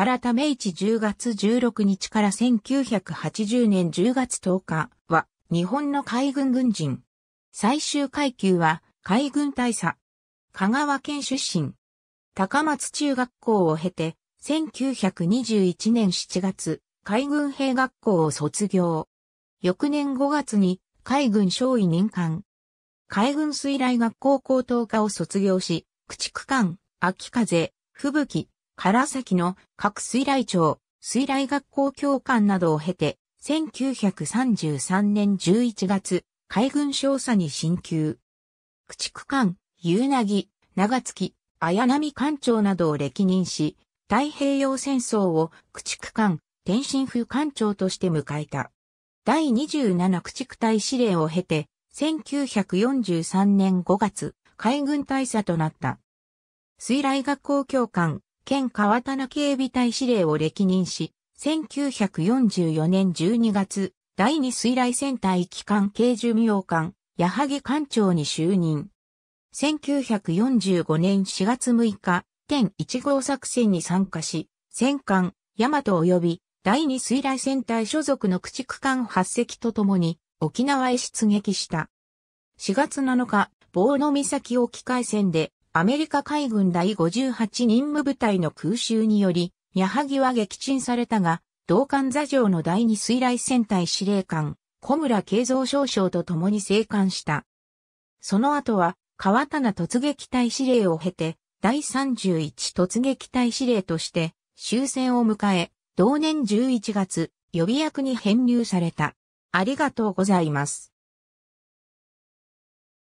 原田明治10月16日から1980年10月10日は日本の海軍軍人。最終階級は海軍大佐。香川県出身。高松中学校を経て、1921年7月、海軍兵学校を卒業。翌年5月に海軍少尉任官。海軍水雷学校高等科を卒業し、駆逐艦、秋風、吹雪、唐崎の各水雷町、水雷学校教官などを経て、1933年11月、海軍少佐に進級。駆逐艦、夕凪、長月、綾波艦長などを歴任し、太平洋戦争を駆逐艦、天津風艦長として迎えた。第27駆逐隊司令を経て、1943年5月、海軍大佐となった。水雷学校教官、県川棚警備隊司令を歴任し、1944年12月、第二水雷戦隊機関系寿命艦、矢作艦長に就任。1945年4月6日、天1号作戦に参加し、戦艦、大和及び第二水雷戦隊所属の駆逐艦8隻とともに沖縄へ出撃した。4月7日、棒の岬沖海戦でアメリカ海軍第58任務部隊の空襲により、矢作は撃沈されたが、同艦座上の第2水雷戦隊司令官、小村慶三少将と共に生還した。その後は、川棚突撃隊司令を経て、第31突撃隊司令として終戦を迎え、同年11月、予備役に編入された。ありがとうございます。